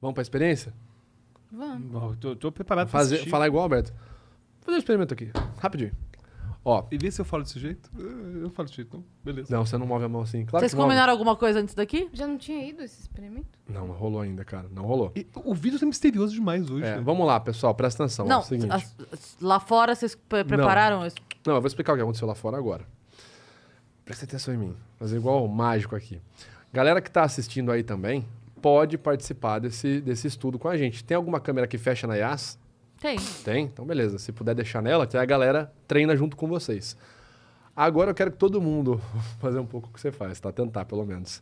Vamos pra experiência? Vamos. Tô, tô preparado pra Fazer, assistir. Falar igual, Alberto. Vou fazer um experimento aqui, rapidinho. Ó. E vê se eu falo desse jeito. Eh, eu falo desse jeito, não? Beleza. Não, você não move a mão assim. Claro Vocês que move. combinaram alguma coisa antes daqui? Já não tinha ido esse experimento? Não, não rolou ainda, cara. Não rolou. E o vídeo tá misterioso demais hoje. É, né? vamos lá, pessoal, presta atenção. Não, é lá fora vocês pre- prepararam isso? Não, eu vou explicar o que aconteceu lá fora agora. Presta atenção em mim. Fazer igual o mágico aqui. Galera que tá assistindo aí também, pode participar desse, desse estudo com a gente. Tem alguma câmera que fecha na IAS? Tem. Tem? Então, beleza. Se puder deixar nela, que a galera treina junto com vocês. Agora eu quero que todo mundo fazer um pouco o que você faz, tá? Tentar, pelo menos.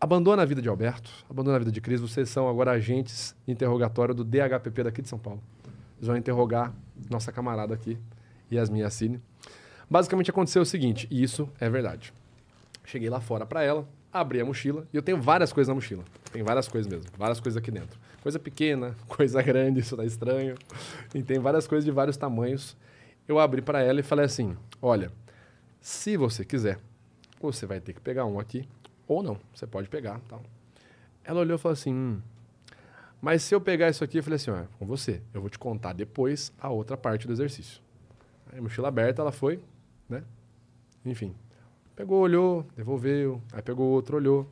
Abandona a vida de Alberto, abandona a vida de Cris. Vocês são agora agentes interrogatório do DHPP daqui de São Paulo. Eles vão interrogar nossa camarada aqui, Yasmin Yassine. Basicamente aconteceu o seguinte, e isso é verdade. Cheguei lá fora para ela, abri a mochila e eu tenho várias coisas na mochila. Tem várias coisas mesmo, várias coisas aqui dentro. Coisa pequena, coisa grande, isso tá estranho. E tem várias coisas de vários tamanhos. Eu abri para ela e falei assim: "Olha, se você quiser, você vai ter que pegar um aqui ou não. Você pode pegar, tal". Ela olhou e falou assim: hum, "Mas se eu pegar isso aqui", eu falei assim: "Olha, com você, eu vou te contar depois a outra parte do exercício". Aí, mochila aberta, ela foi, né? Enfim, Pegou, olhou, devolveu, aí pegou outro, olhou.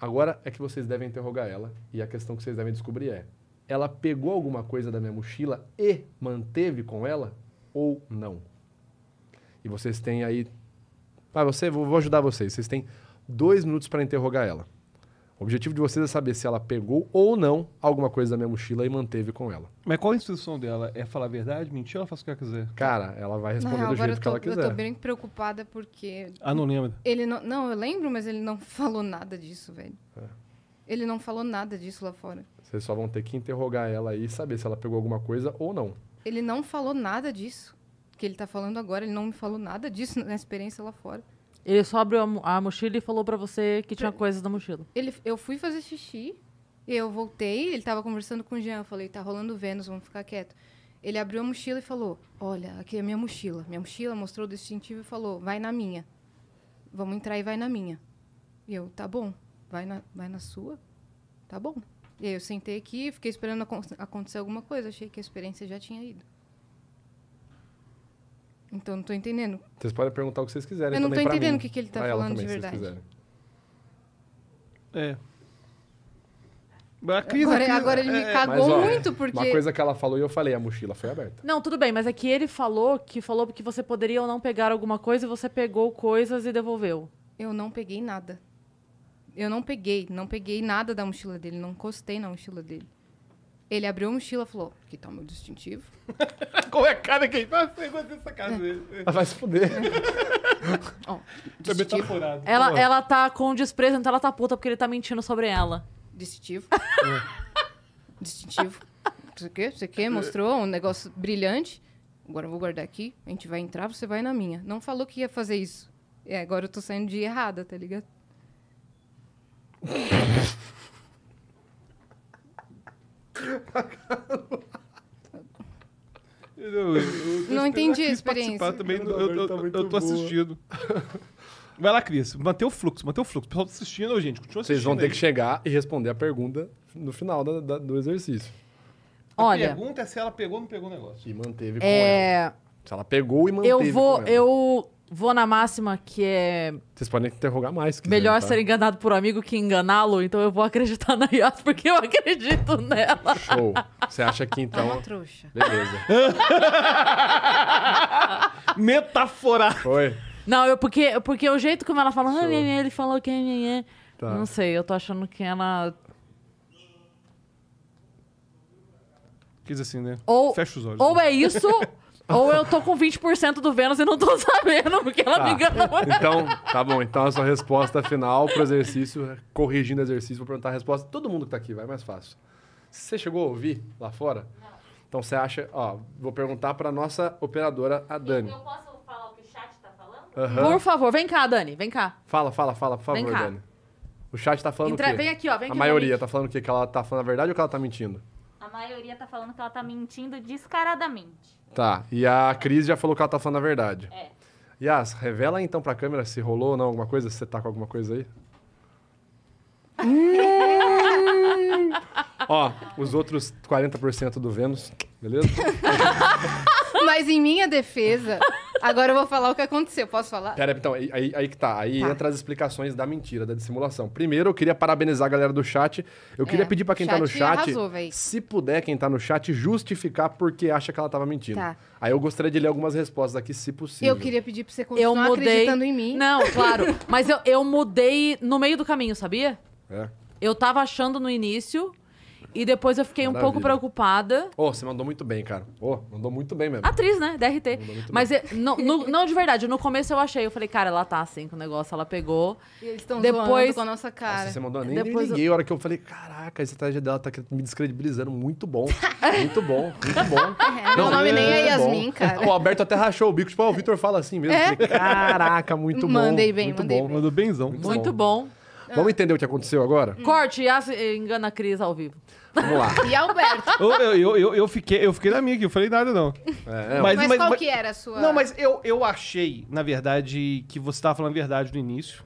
Agora é que vocês devem interrogar ela e a questão que vocês devem descobrir é: ela pegou alguma coisa da minha mochila e manteve com ela ou não? E vocês têm aí. Pai, você, vou ajudar vocês. Vocês têm dois minutos para interrogar ela. O objetivo de vocês é saber se ela pegou ou não alguma coisa da minha mochila e manteve com ela. Mas qual a instrução dela? É falar a verdade, mentir ou ela faz o que ela quiser? Cara, ela vai responder não, do jeito tô, que ela quiser. Eu tô bem preocupada porque. Ah, não lembra? Ele não, não, eu lembro, mas ele não falou nada disso, velho. É. Ele não falou nada disso lá fora. Vocês só vão ter que interrogar ela aí e saber se ela pegou alguma coisa ou não. Ele não falou nada disso que ele tá falando agora. Ele não me falou nada disso na experiência lá fora. Ele só abriu a, a mochila e falou para você que tinha coisas na mochila. Ele, eu fui fazer xixi, eu voltei, ele tava conversando com o Jean, eu falei, tá rolando Vênus, vamos ficar quieto. Ele abriu a mochila e falou, olha, aqui é minha mochila. Minha mochila mostrou o distintivo e falou, vai na minha. Vamos entrar e vai na minha. E eu, tá bom, vai na, vai na sua, tá bom. E aí eu sentei aqui, fiquei esperando acontecer alguma coisa, achei que a experiência já tinha ido. Então, não estou entendendo. Vocês podem perguntar o que vocês quiserem. Eu não estou entendendo o que, que ele está falando também, de verdade. É. A crise agora, a agora ele me é, é, cagou mas, ó, muito, porque. Uma coisa que ela falou e eu falei, a mochila foi aberta. Não, tudo bem, mas é que ele falou que falou que você poderia ou não pegar alguma coisa e você pegou coisas e devolveu. Eu não peguei nada. Eu não peguei, não peguei nada da mochila dele, não encostei na mochila dele. Ele abriu a mochila e falou: que tal meu distintivo? Qual é a cara que ele faz? fazer essa casa dele. Ela ah, vai se fuder. Ó, tá distintivo. Ela, ela tá com desprezo, então ela tá puta porque ele tá mentindo sobre ela. Distintivo. É. distintivo. Isso aqui, isso aqui, mostrou um negócio brilhante. Agora eu vou guardar aqui, a gente vai entrar, você vai na minha. Não falou que ia fazer isso. É, agora eu tô saindo de errada, tá ligado? eu, eu não entendi a experiência. Também, eu, eu, eu, tá eu tô assistindo. Vai lá, Cris. Manter o fluxo, manter o fluxo. O pessoal tá assistindo, gente. Continua assistindo. Vocês vão ter aí. que chegar e responder a pergunta no final da, da, do exercício. Olha. A pergunta é se ela pegou ou não pegou o negócio. E manteve com é... ela. Se ela pegou e manteve. Eu vou. Eu Vou na máxima que é. Vocês podem interrogar mais. Quiser, melhor tá? ser enganado por um amigo que enganá-lo, então eu vou acreditar na Yas porque eu acredito nela. Show. Você acha que então. É uma então, trouxa. Beleza. Metaforar. Foi. Não, eu, porque, porque o jeito como ela fala, ah, ele falou que. é tá. Não sei, eu tô achando que ela Quis assim, né? Ou, Fecha os olhos. Ou né? é isso, Ou eu tô com 20% do Vênus e não tô sabendo, porque ela tá. me enganou. Então, tá bom. Então a sua resposta final pro exercício, corrigindo o exercício, vou perguntar a resposta. Todo mundo que tá aqui, vai mais fácil. Você chegou a ouvir lá fora? Não. Então você acha, ó, vou perguntar pra nossa operadora, a Dani. Eu posso falar o que o chat tá falando? Uhum. Por favor, vem cá, Dani, vem cá. Fala, fala, fala, por favor, Dani. O chat tá falando Entra... o quê? Vem aqui, ó, vem aqui. A maioria tá falando o quê? Que ela tá falando a verdade ou que ela tá mentindo? maioria tá falando que ela tá mentindo descaradamente. Tá, e a Cris já falou que ela tá falando a verdade. É. Yas, revela então pra câmera se rolou ou não alguma coisa, se você tá com alguma coisa aí. Ó, os outros 40% do Vênus, beleza? Mas em minha defesa, Agora eu vou falar o que aconteceu. Posso falar? Pera, então, aí, aí, aí que tá. Aí tá. entra as explicações da mentira, da dissimulação. Primeiro, eu queria parabenizar a galera do chat. Eu queria é, pedir para quem tá no chat, arrasou, se puder, quem tá no chat, justificar porque acha que ela tava mentindo. Tá. Aí eu gostaria de ler algumas respostas aqui, se possível. Eu queria pedir pra você continuar eu mudei... acreditando em mim. Não, claro. Mas eu, eu mudei no meio do caminho, sabia? É. Eu tava achando no início e depois eu fiquei Maravilha. um pouco preocupada. Oh, você mandou muito bem, cara. Oh, mandou muito bem mesmo. Atriz, né? DRT. Mas eu, é, no, no, não de verdade, no começo eu achei, eu falei, cara, ela tá assim com o negócio, ela pegou. E eles estão depois com a nossa cara. Nossa, você mandou nem, depois liguei, eu... a hora que eu falei, caraca, a estratégia dela tá me descredibilizando, muito bom. muito bom, muito bom. É, não, meu nome é, nem é Yasmin, cara. O Alberto até rachou o bico, tipo, ah, o Vitor fala assim mesmo. É. Falei, caraca, muito mandei bom. Bem, muito mandei bom. bem, mandou benzão. Muito, muito bom. bom. É. Vamos entender o que aconteceu agora? Hum. Corte, Yas engana a Cris ao vivo. Vamos lá. E Alberto. Eu, eu, eu, eu fiquei, eu fiquei na minha aqui, eu falei nada não. É, Mas, Mas, qual que era a sua... Não, mas eu, eu achei, na verdade, que você estava falando a verdade no início.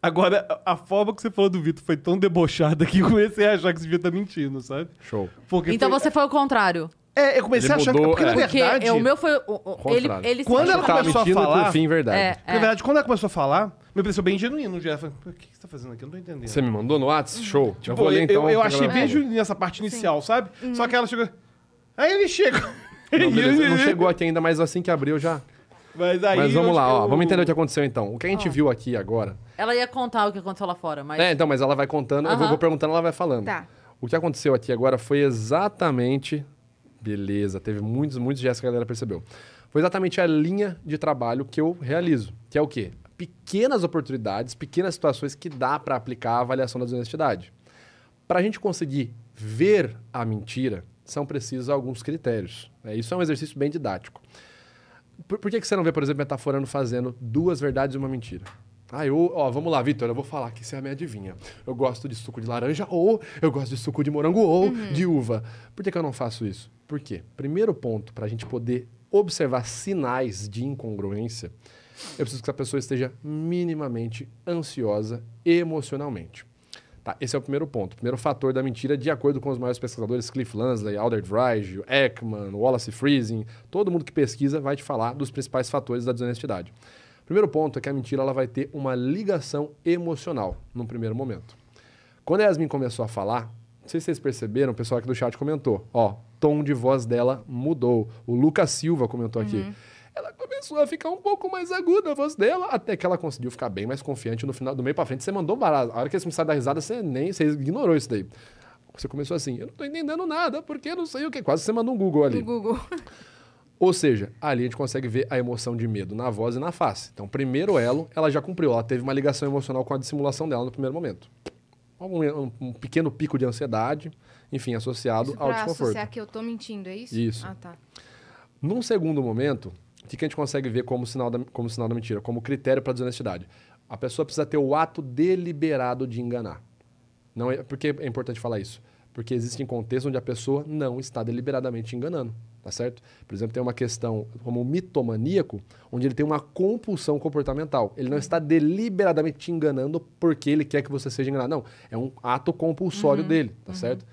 Agora, a forma que você falou do Vitor foi tão debochada que eu comecei a achar que esse Vitor tá mentindo, sabe? Show. Porque Então foi- você foi o contrário. É, eu comecei Ele a achar que... mudou, Porque, é. Porque verdade... o meu foi. o- o- Ele, ele se Quando ela deixou- começou a falar- fim, verdade. É, Na é. verdade, quando ela começou a falar, me pareceu bem genuíno já. Falei, o que você tá fazendo aqui? Eu não tô entendendo. Você me mandou no WhatsApp? Uhum. Show. Tipo, eu vou ler então. Eu, eu achei bem genuíno essa parte inicial, sabe? Uhum. Só que ela chegou. Aí ele chega. Não, beleza, não chegou aqui ainda, mas assim que abriu já. Mas, aí mas vamos lá, ó, vamos entender o que aconteceu então. O que a gente viu aqui agora. Ela ia contar o que aconteceu lá fora, mas. É, então, mas ela vai contando, eu vou, vou, perguntando, ela vai falando. Tá. O que aconteceu aqui agora foi exatamente. Beleza, teve muitos, muitos gestos que a galera percebeu. Foi exatamente a linha de trabalho que eu realizo, que é o quê? pequenas oportunidades, pequenas situações que dá para aplicar a avaliação da desonestidade. Para a gente conseguir ver a mentira, são precisos alguns critérios. Né? Isso é um exercício bem didático. Por, por, que, que você não vê, por exemplo, metaforando fazendo duas verdades e uma mentira? Ah, eu, ó, vamos lá, Vitor, eu vou falar que você é a minha adivinha. Eu gosto de suco de laranja ou eu gosto de suco de morango ou uhum. de uva. Por que, que eu não faço isso? Por quê? Primeiro ponto, para a gente poder observar sinais de incongruência, eu preciso que a pessoa esteja minimamente ansiosa emocionalmente. Tá, esse é o primeiro ponto, o primeiro fator da mentira, de acordo com os maiores pesquisadores, Cliff Lansley, alder Reich, Ekman, Wallace Friesen, todo mundo que pesquisa vai te falar dos principais fatores da desonestidade. Primeiro ponto é que a mentira ela vai ter uma ligação emocional no primeiro momento. Quando a Yasmin começou a falar, não sei se vocês perceberam, o pessoal aqui do chat comentou, ó, tom de voz dela mudou. O Lucas Silva comentou uhum. aqui ela começou a ficar um pouco mais aguda a voz dela, até que ela conseguiu ficar bem mais confiante no final, do meio pra frente, você mandou barato. A hora que você começou a dar risada, você nem você ignorou isso daí. Você começou assim, eu não tô entendendo nada, porque eu não sei o que. Quase você mandou um Google ali. No Google. Ou seja, ali a gente consegue ver a emoção de medo na voz e na face. Então, primeiro elo, ela já cumpriu. Ela teve uma ligação emocional com a dissimulação dela no primeiro momento. Um, um pequeno pico de ansiedade, enfim, associado isso ao pra desconforto. associar que eu tô mentindo, é isso? Isso. Ah, tá. Num segundo momento, o que, a gente consegue ver como sinal da, como sinal da mentira, como critério para desonestidade? A pessoa precisa ter o ato deliberado de enganar. Não é, por que é importante falar isso? Porque existem contextos onde a pessoa não está deliberadamente enganando, tá certo? Por exemplo, tem uma questão como o mitomaníaco, onde ele tem uma compulsão comportamental. Ele não uhum. está deliberadamente te enganando porque ele quer que você seja enganado. Não, é um ato compulsório uhum, dele, tá uhum. certo?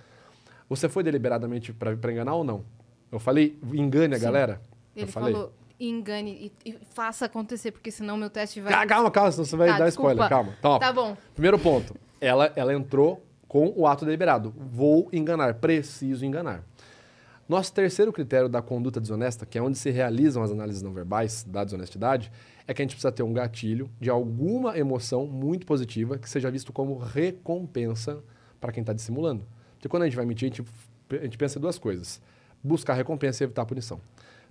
Você foi deliberadamente para enganar ou não? Eu falei, engane a Sim. galera? Ele eu falei. falou, engane e, e, faça acontecer, porque senão meu teste vai. Ah, calma, calma, senão você vai tá, dar desculpa. spoiler. Calma, toma. Então, tá bom. Primeiro ponto. Ela, ela entrou com o ato deliberado. Vou enganar, preciso enganar. Nosso terceiro critério da conduta desonesta, que é onde se realizam as análises não verbais da desonestidade, é que a gente precisa ter um gatilho de alguma emoção muito positiva que seja visto como recompensa para quem está dissimulando. Porque quando a gente vai mentir, a gente, a gente pensa em duas coisas: buscar recompensa e evitar punição.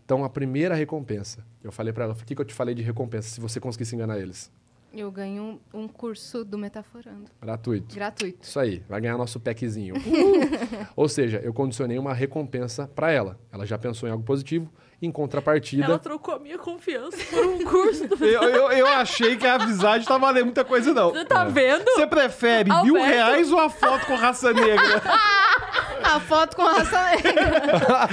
Então, a primeira recompensa. Eu falei para ela, o que, que eu te falei de recompensa, se você conseguisse enganar eles? Eu ganho um, um, curso do Metaforando. Gratuito. Gratuito. Isso aí, vai ganhar nosso packzinho. Uh! Ou seja, eu condicionei uma recompensa para ela. Ela já pensou em algo positivo, em contrapartida. Ela trocou a minha confiança por um curso do eu, eu, eu achei que a amizade tá valendo muita coisa, não. Você tá é. vendo? Você prefere Alberto? Tá mil reais ou a foto com raça negra? A foto com raça negra.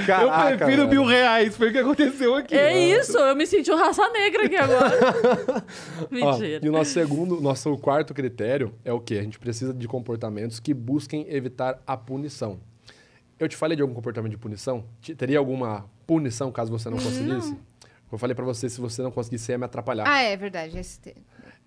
Caraca, eu prefiro mano. mil reais. Foi o que aconteceu aqui. É mano. isso. Eu me senti um raça negra aqui agora. Mentira. Ó, e o nosso segundo, nosso quarto critério é o quê? A gente precisa de comportamentos que busquem evitar a punição. Eu te falei de algum comportamento de punição? Teria alguma punição caso você não conseguisse? Não. Eu falei para você, se você não conseguisse, ia me atrapalhar. Ah, é verdade. Esse...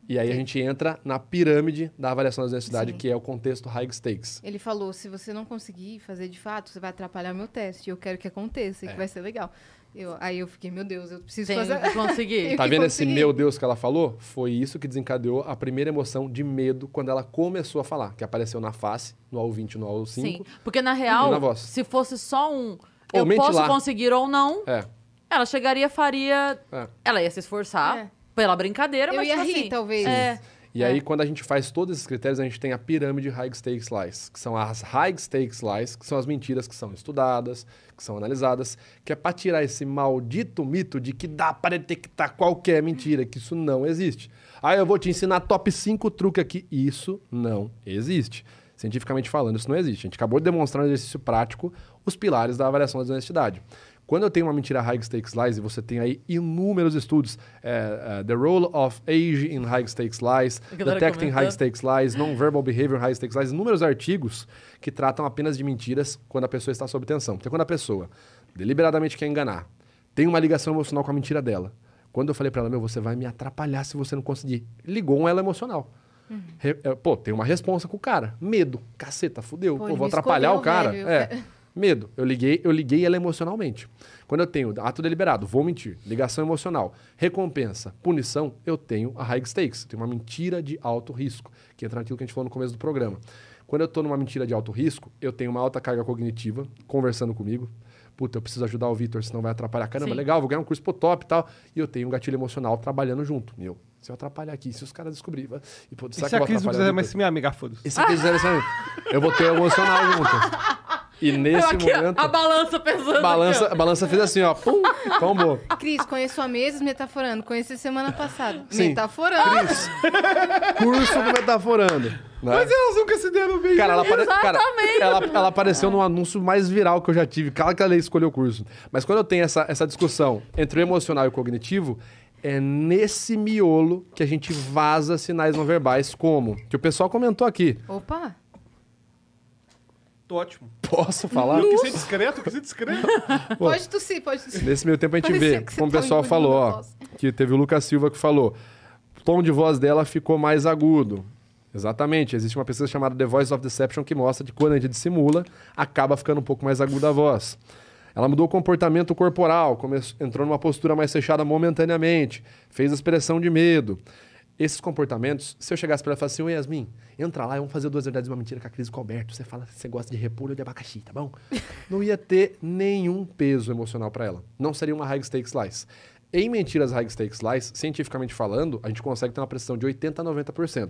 E aí a gente entra na pirâmide da avaliação da universidade, Sim. que é o contexto high stakes. Ele falou: se você não conseguir fazer de fato, você vai atrapalhar meu teste. Eu quero que aconteça, é. que vai ser legal. Eu, aí eu fiquei, meu Deus, eu preciso Tem fazer. Conseguir. tá vendo esse meu Deus que ela falou? Foi isso que desencadeou a primeira emoção de medo quando ela começou a falar, que apareceu na face, no ao 20, no ao 5. Sim, porque na real, se fosse só um eu posso lá. conseguir ou não, é. ela chegaria, faria. É. Ela ia se esforçar. É pela brincadeira, eu mas ia tipo rir, assim, talvez. É, e aí, é. quando a gente faz todos esses critérios, a gente tem a pirâmide high stakes lies, que são as high stakes lies, que são as mentiras que são estudadas, que são analisadas, que é para tirar esse maldito mito de que dá para detectar qualquer mentira, que isso não existe. aí ah, eu vou te ensinar top 5 truque aqui. Isso não existe. Cientificamente falando, isso não existe. A gente acabou de demonstrar no exercício prático os pilares da avaliação da desonestidade. Quando eu tenho uma mentira high stakes lies, e você tem aí inúmeros estudos, é, uh, The Role of Age in High Stakes Lies, Detecting High Stakes Lies, Non-Verbal Behavior High Stakes Lies, inúmeros artigos que tratam apenas de mentiras quando a pessoa está sob tensão. Então, quando a pessoa deliberadamente quer enganar, tem uma ligação emocional com a mentira dela. Quando eu falei para ela, meu, você vai me atrapalhar se você não conseguir. Ligou um ela emocional. Uhum. É, pô, tem uma resposta com o cara. Medo. Caceta, fudeu. Pô, pô vou atrapalhar o cara. Velho. É. Medo. Eu liguei, eu liguei ela emocionalmente. Quando eu tenho ato deliberado, vou mentir, ligação emocional, recompensa, punição, eu tenho a high stakes. Tem uma mentira de alto risco, que entra naquilo que a gente falou no começo do programa. Quando eu estou numa mentira de alto risco, eu tenho uma alta carga cognitiva conversando comigo. Puta, eu preciso ajudar o Vitor, senão vai atrapalhar. Caramba, Sim. legal, vou ganhar um curso pro top e tal. E eu tenho um gatilho emocional trabalhando junto. Meu, se eu atrapalhar aqui, se os caras descobrirem. Vai... E, pô, e se a crise não quiser mais se me amigar, foda-se. E se a crise não quiser mais se me amigar, eu vou ter emocional junto. E nesse aqui, momento. A balança pesando. Balança, a balança fez assim, ó. Pum, tombou. Cris, conheço há meses metaforando. Conheci semana passada. Sim. Metaforando. Cris, curso do metaforando. Né? Mas elas nunca se deram bem. Cara, ela, apare... cara ela, ela, apareceu no anúncio mais viral que eu já tive. Claro que ela escolheu o curso. Mas quando eu tenho essa, essa discussão entre o emocional e o cognitivo, é nesse miolo que a gente vaza sinais não verbais, como que o pessoal comentou aqui. Opa! Tô ótimo. Posso falar? Eu que ser discreto, que quis ser discreto. Pô, pode tossir, pode tossir. Nesse meio tempo a gente vê, como o tá pessoal tá falou, ó, que teve o Lucas Silva que falou, o tom de voz dela ficou mais agudo. Exatamente, existe uma pesquisa chamada The Voice of Deception que mostra que quando a gente dissimula, acaba ficando um pouco mais aguda a voz. Ela mudou o comportamento corporal, começou, entrou numa postura mais fechada momentaneamente, fez expressão de medo esses comportamentos, se eu chegasse para ela e falasse assim, Yasmin, entra lá, vamos fazer duas verdades e uma mentira com a Cris coberta. Você fala que você gosta de repolho ou de abacaxi, tá bom? não ia ter nenhum peso emocional para ela. Não seria uma high stakes lies. Em mentiras high stakes lies, cientificamente falando, a gente consegue ter uma pressão de 80% a 90%.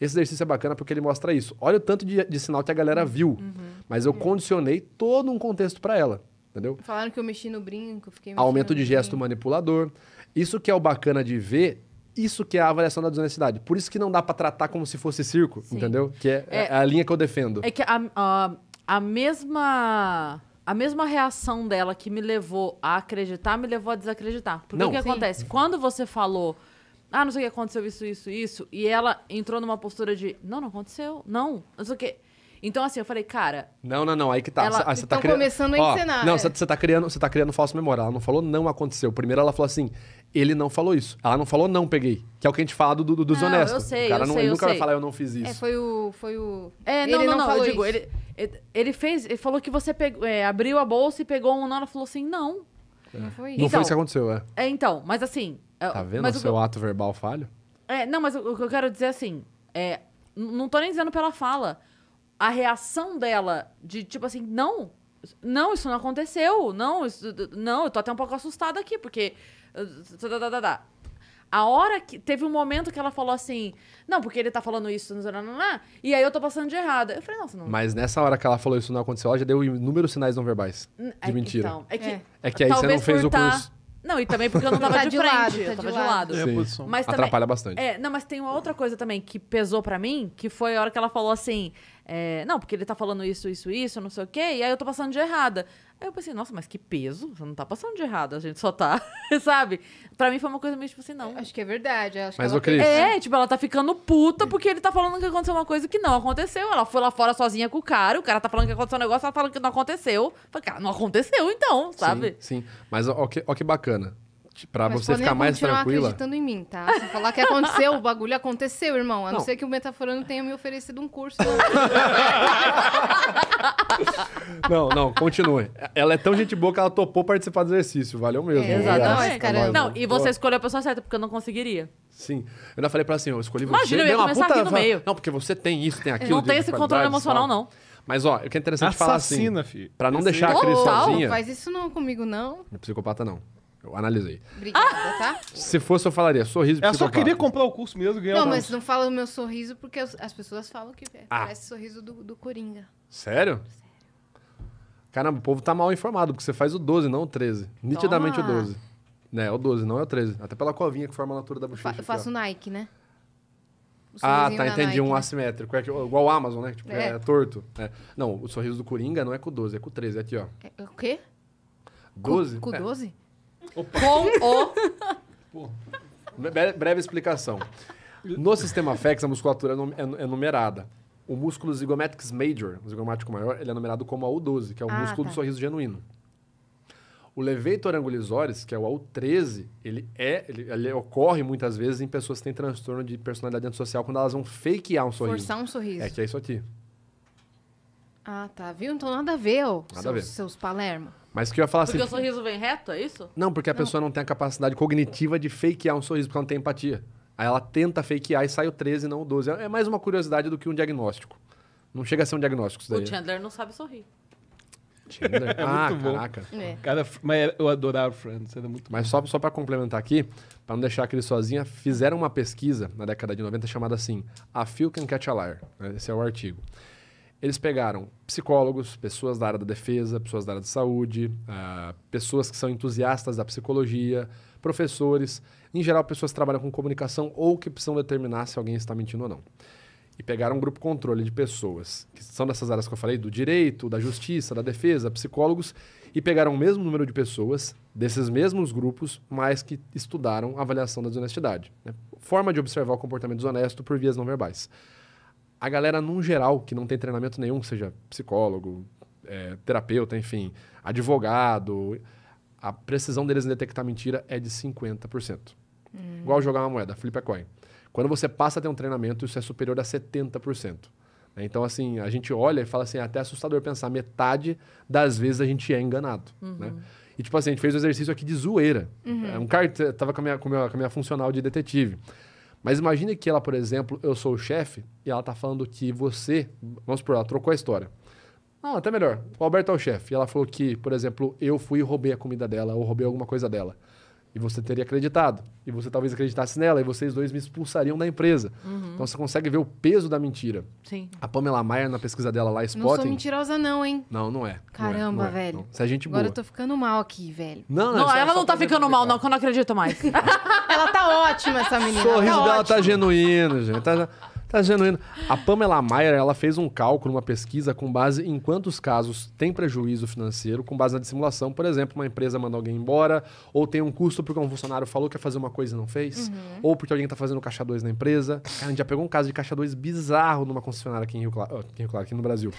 Esse exercício é bacana porque ele mostra isso. Olha o tanto de, de sinal que a galera viu. Uhum. Mas eu é. condicionei todo um contexto para ela. Entendeu? Falaram que eu mexi no brinco, fiquei Aumento de gesto brinco. manipulador. Isso que é o bacana de ver isso que é a avaliação da desonestidade. Por isso que não dá para tratar como se fosse circo, Sim. entendeu? Que é, é, é, a linha que eu defendo. É que a, a, a mesma a mesma reação dela que me levou a acreditar, me levou a desacreditar. Porque o que Sim. acontece? Quando você falou, ah, não sei o que aconteceu, isso, isso, isso, e ela entrou numa postura de, não, não aconteceu, não, não sei o que. Então, assim, eu falei, cara. Não, não, não. Aí que tá. Ela... Ah, você tá começando Ó, a encenar. Não, é. você, você tá criando, você tá criando falso memória. Ela não falou não aconteceu. Primeiro ela falou assim: ele não falou isso. Ela não falou não peguei. Que é o que a gente fala do, do, dos não, honestos. Eu sei, o cara eu não, sei, ele nunca sei. vai falar eu não fiz é, isso. É, foi o. Foi o... É, não, ele não, não, não eu digo, ele, ele fez. Ele falou que você pegou, é, abriu a bolsa e pegou um não. Ela falou assim, não. É. Não foi isso. Então, não foi então. isso que aconteceu, é. É, então, mas assim. É, tá vendo mas o seu eu... ato verbal falho? É, não, mas o que eu quero dizer é assim. É, não tô nem dizendo pela fala a reação dela de tipo assim, não, não, isso não aconteceu, não, isso, não, eu tô até um pouco assustada aqui, porque. Uh, a hora que. Teve um momento que ela falou assim, não, porque ele tá falando isso, e aí eu tô passando de errada. Eu falei, você não. Mas nessa hora que ela falou isso não aconteceu, ela já deu inúmeros sinais não verbais. É, de mentira. Então, é que, é. é que aí você não fez o tá curso. Tá... Não, e também porque eu não tava tá de, de, frente, lado, eu tá tava de lado. De lado. Sim. Mas também, Atrapalha bastante. É, não, mas tem uma outra coisa também que pesou para mim, que foi a hora que ela falou assim: é, não, porque ele tá falando isso, isso, isso, não sei o quê, e aí eu tô passando de errada. Aí eu pensei, nossa, mas que peso, você não tá passando de errado a gente só tá, sabe? Pra mim foi uma coisa meio tipo assim, não. É, acho que é verdade. Acho mas que ela... Cris... É, né? tipo, ela tá ficando puta porque ele tá falando que aconteceu uma coisa que não aconteceu. Ela foi lá fora sozinha com o cara, o cara tá falando que aconteceu um negócio, ela tá falando que não aconteceu. Falei, cara, não aconteceu então, sabe? Sim, sim. mas ó, ó, que, ó que bacana. Pra Mas você ficar mais tranquila. acreditando em mim, tá? Se falar que aconteceu, o bagulho aconteceu, irmão. A não, não ser que o metaforano tenha me oferecido um curso. não, não, continue. Ela é tão gente boa que ela topou participar do exercício. Valeu mesmo. É, exatamente, cara. É não, e você escolheu a pessoa certa, porque eu não conseguiria. Sim. Eu ainda falei pra ela assim, eu escolhi Imagina, você. Imagina, eu ia começar puta, aqui no fala, meio. Não, porque você tem isso, tem aquilo. não tem esse controle emocional, não. Mas, ó, o que é interessante Assassina, é falar assim... Assassina, filho. Pra não deixar a Cris sozinha... Não faz isso não comigo, não. Não é psicopata, não. Eu analisei. Obrigada, tá? Se fosse, eu falaria sorriso Eu é só psicopata. queria comprar o curso mesmo e ganhar Não, o mas não fala o meu sorriso porque as, pessoas falam que é, ah. parece sorriso do, do Coringa. Sério? Caramba, o povo tá mal informado, porque você faz o 12, não o 13. Nitidamente Toma. Né, o 12. Né, é o 12, não é o 13. Até pela covinha que forma a altura da bochecha. eu aqui, faço Nike, né? Ah, tá, entendi. Nike, Um né? assimétrico. É que- igual o Amazon, né? Tipo, é. É. torto. É. Não, o sorriso do Coringa não é com o 12, é com o 13. É aqui, ó. É, é O quê? 12? Com, o É. 12? Opa. com o. Breve, breve explicação. No sistema FEX, a musculatura é, é, é numerada. O músculo zygomaticus major, o zigomático maior, ele é numerado como AU12, que é o ah, músculo tá. do sorriso genuíno. O levator angulizoris, que é o AU13, ele é, ele, ele, ocorre muitas vezes em pessoas que têm transtorno de personalidade antissocial quando elas vão fakear um sorriso. Forçar um sorriso. É que é isso aqui. Ah, tá. Viu? Então nada a ver, ó, nada seus, a ver. seus Palermo. Mas que eu ia falar porque assim. Porque o sorriso vem reto, é isso? Não, porque a não. pessoa não tem a capacidade cognitiva de fakear um sorriso, porque ela não tem empatia. Aí ela tenta fakear e sai o 13 não o 12. É mais uma curiosidade do que um diagnóstico. Não chega a ser um diagnóstico isso daí. O né? Chandler não sabe sorrir. Chandler? é ah, muito caraca. É. Cara, mas é, eu adorava o Friends, era é muito Mas bom. só, só para complementar aqui, para não deixar aquele sozinha, fizeram uma pesquisa na década de 90 chamada assim, A Few Can Catch a Liar. Né? Esse é o artigo. Eles pegaram psicólogos, pessoas da área da defesa, pessoas da área de saúde, uh, pessoas que são entusiastas da psicologia, professores, em geral pessoas que trabalham com comunicação ou que precisam determinar se alguém está mentindo ou não. E pegaram um grupo controle de pessoas, que são dessas áreas que eu falei, do direito, da justiça, da defesa, psicólogos, e pegaram o mesmo número de pessoas desses mesmos grupos, mas que estudaram a avaliação da desonestidade. Né? Forma de observar o comportamento desonesto por vias não verbais a galera, num geral, que não tem treinamento nenhum, seja psicólogo, é, terapeuta, enfim, advogado, a precisão deles em detectar mentira é de 50%. Hum. Igual jogar uma moeda, flip a coin. Quando você passa a ter um treinamento, isso é superior a 70%. Né? Então, assim, a gente olha e fala assim, é até assustador pensar, metade das vezes a gente é enganado, uhum. né? E, tipo assim, a gente fez um exercício aqui de zoeira. Uhum. É um cara tava com a, minha, com, a minha, com a minha funcional de detetive. Mas imagine que ela, por exemplo, eu sou o chefe e ela está falando que você, vamos por ela trocou a história. Não, até melhor. O Alberto é o chefe. E ela falou que, por exemplo, eu fui e roubei a comida dela ou roubei alguma coisa dela. E você teria acreditado. E você talvez acreditasse nela, e vocês dois me expulsariam da empresa. Uhum. Então você consegue ver o peso da mentira. Sim. A Pamela Maia, na pesquisa dela lá, Spotting... Não sou mentirosa não, hein? Não, não é. Caramba, não é, não é. velho. Não. Você é gente boa. Agora eu tô ficando mal aqui, velho. Não, não, é ela não tá ficando mal não, que eu não acredito mais. ela tá ótima, essa menina. O sorriso tá dela ótimo. tá genuíno, gente. Tá... Tá genuíno. A Pamela Mayer, ela fez um cálculo, uma pesquisa com base em quantos casos tem prejuízo financeiro, com base na dissimulação. Por exemplo, uma empresa manda alguém embora, ou tem um custo porque um funcionário falou que ia fazer uma coisa e não fez, uhum. ou porque alguém tá fazendo caixa 2 na empresa. Cara, a gente já pegou um caso de caixa 2 bizarro numa concessionária aqui em Rio ah, Claro, aqui, aqui no Brasil.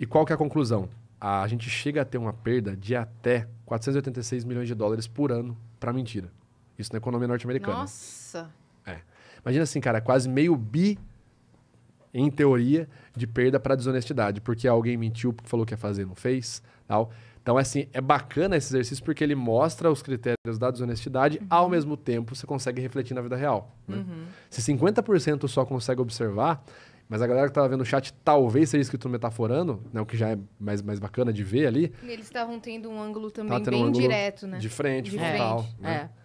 E qual que é a conclusão? A gente chega a ter uma perda de até 486 milhões de dólares por ano para mentira. Isso na economia norte-americana. Nossa! Imagina assim, cara, quase meio bi, em teoria, de perda para desonestidade, porque alguém mentiu, porque falou que ia fazer não fez, tal. Então, assim, é bacana esse exercício porque ele mostra os critérios da desonestidade, uhum. ao mesmo tempo você consegue refletir na vida real. Né? Uhum. Se 50% só consegue observar, mas a galera que estava vendo o chat talvez seria escrito metaforando, né? O que já é mais, mais bacana de ver ali. E eles estavam tendo um ângulo também bem um direto, né? De frente, de frontal. Frente. Né? É.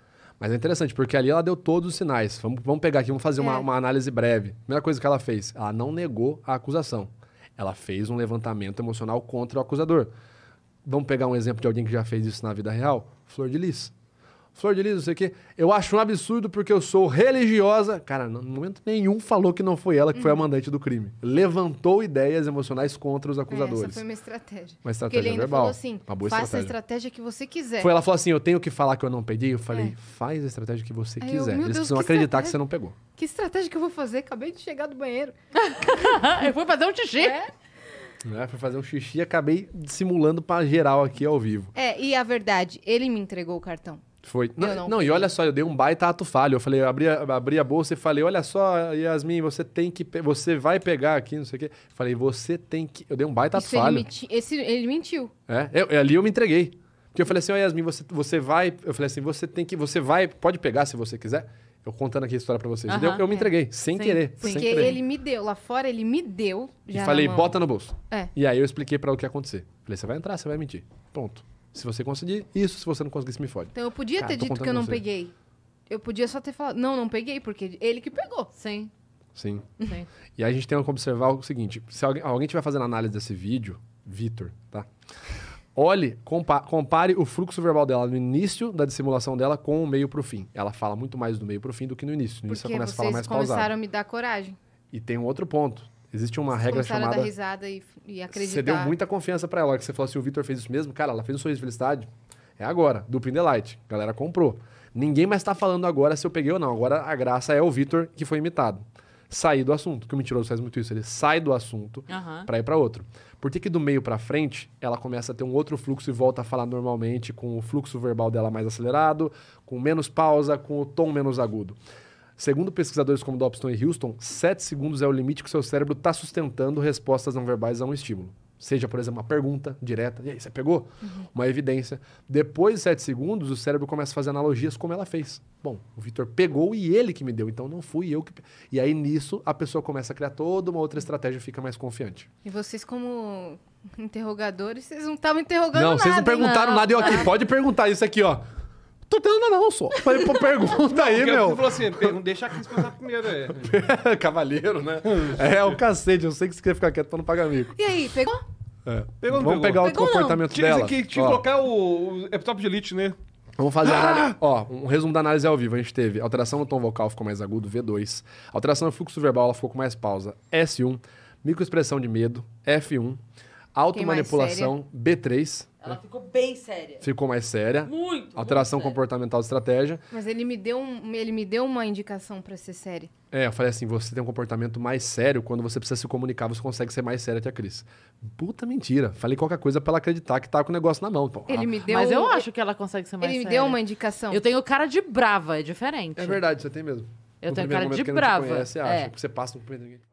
Mas é interessante, porque ali ela deu todos os sinais. Vamos, vamos pegar aqui, vamos fazer é. uma, uma análise breve. Primeira coisa que ela fez, ela não negou a acusação. Ela fez um levantamento emocional contra o acusador. Vamos pegar um exemplo de alguém que já fez isso na vida real? Flor de Lis. Flor de Lis, não sei o quê. Eu acho um absurdo porque eu sou religiosa. Cara, no momento nenhum falou que não foi ela que foi a uhum. mandante do crime. Levantou ideias emocionais contra os acusadores. É, essa foi uma estratégia. Uma estratégia ele ainda verbal. falou assim, uma boa faça estratégia. a estratégia que você quiser. Foi, ela falou assim, eu tenho que falar que eu não peguei. Eu falei, é. faz a estratégia que você Aí quiser. Eu, Eles Deus, precisam que acreditar que você não pegou. Que estratégia que eu vou fazer? Acabei de chegar do banheiro. eu fui fazer um xixi. É? Né, fui fazer um xixi e acabei simulando pra geral aqui ao vivo. É, e a verdade, ele me entregou o cartão. Foi. Não, não, não, e olha só, eu dei um baita ato falho. Eu falei, eu abri, a, abri a bolsa e falei, olha só, Yasmin, você tem que. Você vai pegar aqui, não sei o quê. Falei, você tem que. Eu dei um baita Isso ato ele falho. Menti, esse, ele mentiu. É, eu, ali eu me entreguei. Porque eu falei assim, ó, Yasmin, você, você vai. Eu falei assim, você tem que. Você vai, pode pegar se você quiser. Eu contando aqui a história pra vocês. eu, eu me é. entreguei, sem, sem querer. Porque sem querer. ele me deu, lá fora ele me deu. e falei, bota no bolso. É. E aí eu expliquei para o que ia acontecer. Falei, você vai entrar, você vai mentir. Ponto. Se você conseguir, isso. Se você não conseguir, me fode. Então eu podia ter dito que eu não peguei. Eu podia só ter falado, não, não peguei, porque ele que pegou. Sim. Sim. Sim. E aí a gente tem que observar o seguinte: se alguém, alguém estiver fazendo análise desse vídeo, Vitor, tá? Olhe, compa compare o fluxo verbal dela no início da dissimulação dela com o meio pro fim. Ela fala muito mais do meio pro fim do que no início. No início Porque ela começa a falar mais pausado. começaram a me dar coragem. E tem um outro ponto. Existe uma regra chamada... dar risada e, e acreditar. Você deu muita confiança para ela. Que você falou assim, o Vitor fez isso mesmo. Cara, ela fez um sorriso de felicidade. É agora, do Prindelight. A galera comprou. Ninguém mais tá falando agora se eu peguei ou não. Agora a graça é o Vitor que foi imitado. Sair do assunto. Que o mentiroso faz muito isso. Ele sai do assunto uhum. para ir para outro. Por que, que do meio para frente ela começa a ter um outro fluxo e volta a falar normalmente com o fluxo verbal dela mais acelerado, com menos pausa, com o tom menos agudo? Segundo pesquisadores como Dobson e Houston, 7 segundos é o limite que o seu cérebro está sustentando respostas não verbais a um estímulo. Seja, por exemplo, uma pergunta direta, e aí, você pegou? Uhum. Uma evidência. Depois de 7 segundos, o cérebro começa a fazer analogias como ela fez. Bom, o Vitor pegou e ele que me deu, então não fui eu que. E aí nisso, a pessoa começa a criar toda uma outra estratégia e fica mais confiante. E vocês, como interrogadores, vocês não estavam interrogando não, nada. Não, vocês não perguntaram não. nada. Eu aqui, pode perguntar isso aqui, ó. Nutella não, só. Falei, pô, pergunta aí, meu. Ele falou assim, deixa aqui escutar primeiro, é. Cavaleiro, né? É. É, é, o cacete, eu sei que você quer ficar quieto pra não pagar amigo. E aí, pegou? É. Pegou, Vamos pegou. pegar outro pegou, comportamento não. dela. Tinha que, colocar o, o top de Elite, né? Vamos fazer ah! Ó, um resumo da análise ao vivo. A gente teve alteração no tom vocal ficou mais agudo, V2. Alteração no fluxo verbal ela ficou com mais pausa, S1. Microexpressão de medo, F1. Automanipulação B3. Ela né? ficou bem séria. Ficou mais séria. Muito. Alteração muito comportamental de estratégia. Mas ele me deu, um, ele me deu uma indicação para ser séria. É, eu falei assim: você tem um comportamento mais sério quando você precisa se comunicar, você consegue ser mais séria que a Cris. Puta mentira. Falei qualquer coisa para ela acreditar que tá com o negócio na mão. Pô. ele ah, me deu. Mas eu acho que ela consegue ser mais séria. Ele me séria. deu uma indicação. Eu tenho cara de brava, é diferente. É verdade, você tem mesmo. Eu no tenho cara de brava. Conhece, é. acha, você passa no primeiro